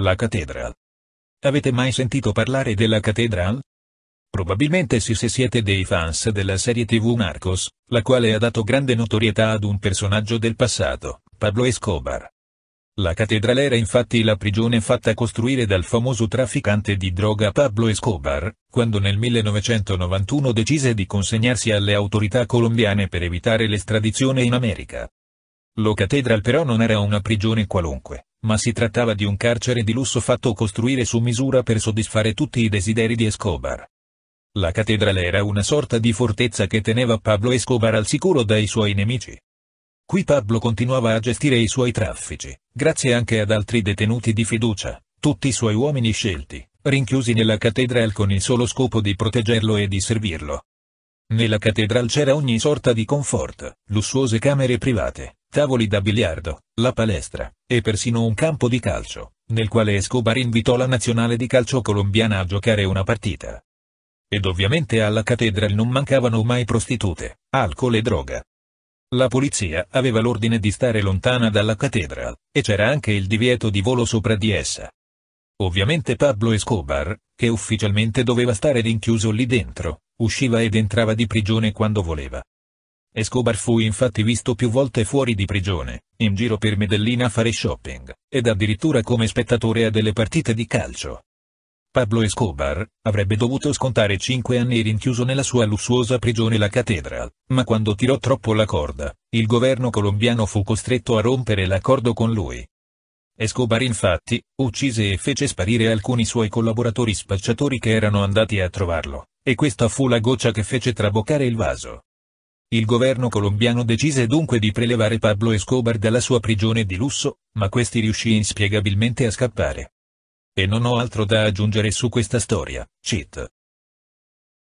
La Cathedral. Avete mai sentito parlare della Cathedral? Probabilmente sì se siete dei fans della serie TV Narcos, la quale ha dato grande notorietà ad un personaggio del passato, Pablo Escobar. La cattedrale era infatti la prigione fatta costruire dal famoso trafficante di droga Pablo Escobar, quando nel 1991 decise di consegnarsi alle autorità colombiane per evitare l'estradizione in America. Lo Cathedral però non era una prigione qualunque ma si trattava di un carcere di lusso fatto costruire su misura per soddisfare tutti i desideri di Escobar. La cattedrale era una sorta di fortezza che teneva Pablo Escobar al sicuro dai suoi nemici. Qui Pablo continuava a gestire i suoi traffici, grazie anche ad altri detenuti di fiducia, tutti i suoi uomini scelti, rinchiusi nella cattedrale con il solo scopo di proteggerlo e di servirlo. Nella cattedrale c'era ogni sorta di comfort, lussuose camere private, tavoli da biliardo, la palestra, e persino un campo di calcio, nel quale Escobar invitò la nazionale di calcio colombiana a giocare una partita. Ed ovviamente alla cathedral non mancavano mai prostitute, alcol e droga. La polizia aveva l'ordine di stare lontana dalla cathedral, e c'era anche il divieto di volo sopra di essa. Ovviamente Pablo Escobar, che ufficialmente doveva stare rinchiuso lì dentro, usciva ed entrava di prigione quando voleva. Escobar fu infatti visto più volte fuori di prigione, in giro per Medellina a fare shopping, ed addirittura come spettatore a delle partite di calcio. Pablo Escobar, avrebbe dovuto scontare 5 anni rinchiuso nella sua lussuosa prigione la Catedral, ma quando tirò troppo la corda, il governo colombiano fu costretto a rompere l'accordo con lui. Escobar infatti, uccise e fece sparire alcuni suoi collaboratori spacciatori che erano andati a trovarlo, e questa fu la goccia che fece traboccare il vaso. Il governo colombiano decise dunque di prelevare Pablo Escobar dalla sua prigione di lusso, ma questi riuscì inspiegabilmente a scappare. E non ho altro da aggiungere su questa storia, cheat.